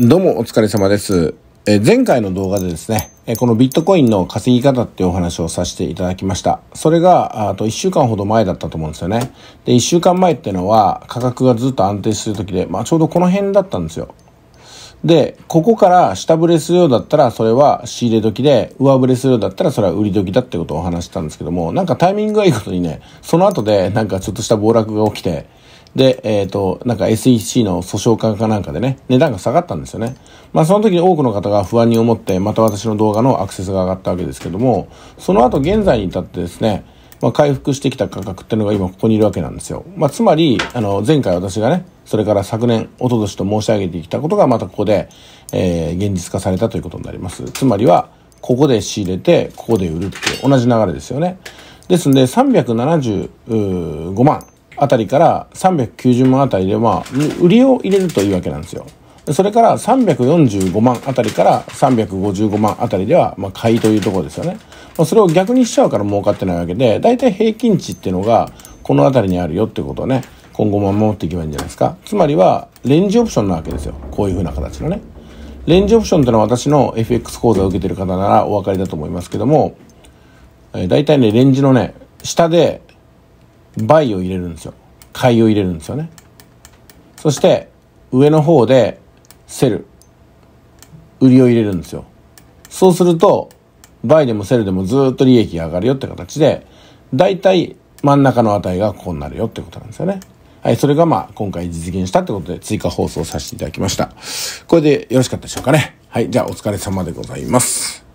どうもお疲れ様です。え前回の動画でですね、えこのビットコインの稼ぎ方っていうお話をさせていただきました。それが、あと1週間ほど前だったと思うんですよね。で、1週間前っていうのは価格がずっと安定する時で、まあちょうどこの辺だったんですよ。で、ここから下振れするようだったらそれは仕入れ時で、上振れするようだったらそれは売り時だってことをお話したんですけども、なんかタイミングがいいことにね、その後でなんかちょっとした暴落が起きて、で、えっ、ー、と、なんか SEC の訴訟化かなんかでね、値段が下がったんですよね。まあその時に多くの方が不安に思って、また私の動画のアクセスが上がったわけですけども、その後現在に至ってですね、まあ、回復してきた価格っていうのが今ここにいるわけなんですよ。まあ、つまり、あの、前回私がね、それから昨年、おととしと申し上げてきたことがまたここで、えー、現実化されたということになります。つまりは、ここで仕入れて、ここで売るって同じ流れですよね。ですんで、375万あたりから390万あたりで、まあ、売りを入れるというわけなんですよ。それから345万あたりから355万あたりでは、まあ、買いというところですよね。まあ、それを逆にしちゃうから儲かってないわけで、大体平均値っていうのが、このあたりにあるよってことをね、今後も守っていけばいいんじゃないですか。つまりは、レンジオプションなわけですよ。こういう風な形のね。レンジオプションってのは私の FX 講座を受けてる方ならお分かりだと思いますけども、えー、大体ね、レンジのね、下で倍を入れるんですよ。買いを入れるんですよね。そして、上の方でセル。売りを入れるんですよ。そうすると、倍でもセルでもずっと利益が上がるよって形で、だいたい真ん中の値がここになるよってことなんですよね。はい、それがまあ今回実現したってことで追加放送させていただきました。これでよろしかったでしょうかね。はい、じゃあお疲れ様でございます。